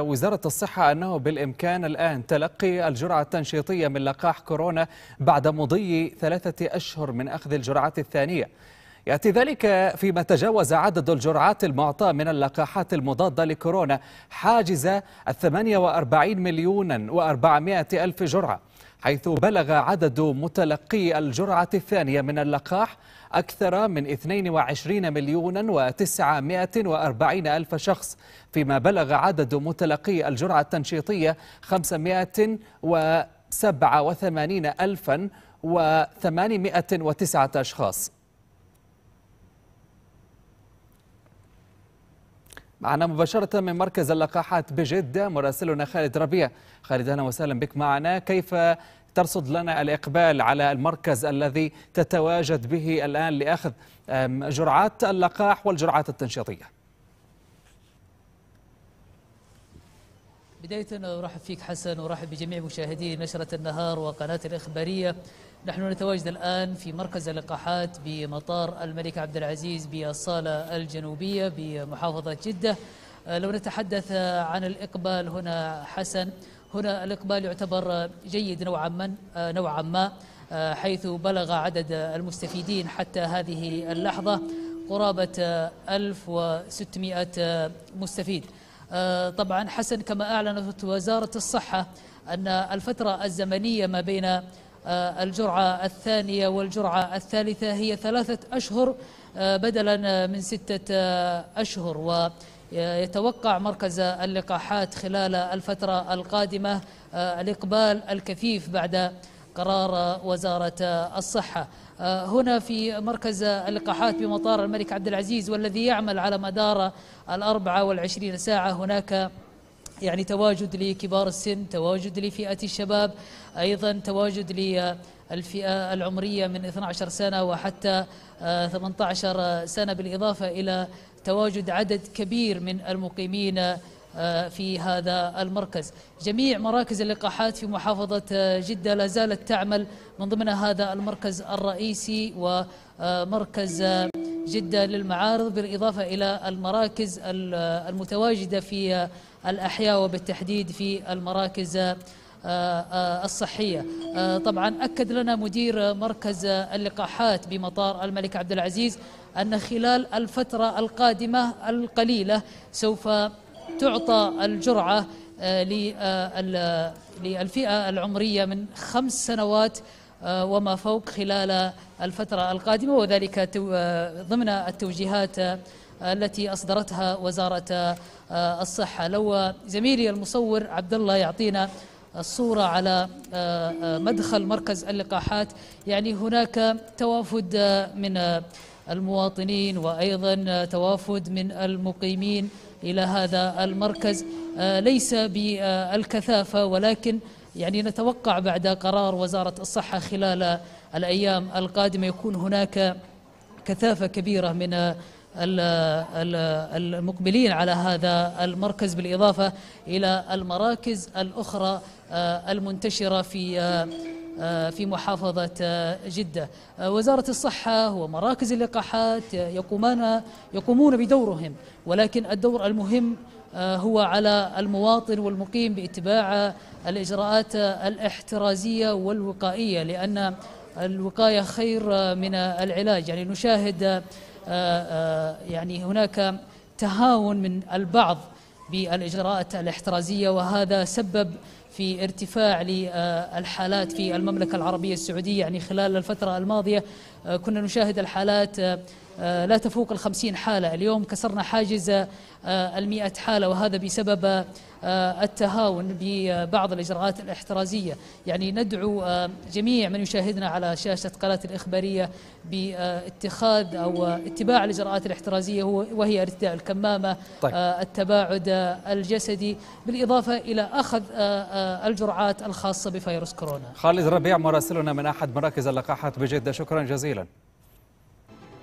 وزارة الصحة أنه بالإمكان الآن تلقي الجرعة التنشيطية من لقاح كورونا بعد مضي ثلاثة أشهر من أخذ الجرعات الثانية يأتي ذلك فيما تجاوز عدد الجرعات المعطاة من اللقاحات المضادة لكورونا حاجز الثمانية وأربعين مليون وأربعمائة ألف جرعة حيث بلغ عدد متلقي الجرعة الثانية من اللقاح أكثر من 22 مليون و940 ألف شخص فيما بلغ عدد متلقي الجرعة التنشيطية 587 ألفا و809 أشخاص معنا مباشرة من مركز اللقاحات بجدة مراسلنا خالد ربيع خالد أهلا وسهلا بك معنا كيف ترصد لنا الإقبال على المركز الذي تتواجد به الآن لأخذ جرعات اللقاح والجرعات التنشيطية بداية أرحب فيك حسن وأرحب بجميع مشاهدي نشرة النهار وقناة الإخبارية نحن نتواجد الآن في مركز اللقاحات بمطار الملك عبد العزيز بالصالة الجنوبية بمحافظة جدة آه، لو نتحدث عن الإقبال هنا حسن هنا الإقبال يعتبر جيد نوعا, من آه، نوعا ما آه، حيث بلغ عدد المستفيدين حتى هذه اللحظة قرابة 1600 مستفيد طبعا حسن كما أعلنت وزارة الصحة أن الفترة الزمنية ما بين آه، الجرعة الثانية والجرعة الثالثة هي ثلاثة أشهر آه، بدلا من ستة آه، أشهر ويتوقع مركز اللقاحات خلال الفترة القادمة الإقبال الكثيف بعد قرار وزارة الصحة هنا في مركز اللقاحات بمطار الملك عبد العزيز والذي يعمل على مدار الأربعة والعشرين ساعة هناك يعني تواجد لكبار السن تواجد لفئة الشباب أيضا تواجد للفئة العمرية من 12 سنة وحتى 18 آه، سنة بالإضافة إلى تواجد عدد كبير من المقيمين آه، في هذا المركز جميع مراكز اللقاحات في محافظة آه، جدة لا زالت تعمل من ضمن هذا المركز الرئيسي ومركز جدة للمعارض بالإضافة إلى المراكز المتواجدة في الأحياء وبالتحديد في المراكز آه، آه، الصحية آه، طبعا أكد لنا مدير مركز اللقاحات بمطار الملك عبد العزيز أن خلال الفترة القادمة القليلة سوف تعطى الجرعة للفئة العمرية من خمس سنوات آه، وما فوق خلال الفترة القادمة وذلك آه، ضمن التوجيهات آه، التي أصدرتها وزارة الصحة لو زميلي المصور عبد الله يعطينا الصورة على مدخل مركز اللقاحات يعني هناك توافد من المواطنين وأيضا توافد من المقيمين إلى هذا المركز ليس بالكثافة ولكن يعني نتوقع بعد قرار وزارة الصحة خلال الأيام القادمة يكون هناك كثافة كبيرة من المقبلين على هذا المركز بالإضافة إلى المراكز الأخرى آه، المنتشرة في آه، آه، في محافظة آه، جدة آه، وزارة الصحة ومراكز اللقاحات يقومان يقومون بدورهم ولكن الدور المهم هو على المواطن والمقيم باتباع الإجراءات الاحترازية والوقائية لأن الوقاية خير من العلاج يعني نشاهد يعني هناك تهاون من البعض بالإجراءات الاحترازية وهذا سبب في ارتفاع للحالات في المملكة العربية السعودية يعني خلال الفترة الماضية آه، كنا نشاهد الحالات آه، آه، لا تفوق الخمسين حالة اليوم كسرنا حاجز آه، المئة حالة وهذا بسبب آه، التهاون ببعض الإجراءات الاحترازية يعني ندعو جميع من يشاهدنا على شاشة قناة الإخبارية باتخاذ أو اتباع الإجراءات الاحترازية وهي ارتداء الكمامة طيب. التباعد الجسدي بالإضافة إلى أخذ الجرعات الخاصة بفيروس كورونا خالد ربيع مراسلنا من أحد مراكز اللقاحات بجدة شكرا جزيلا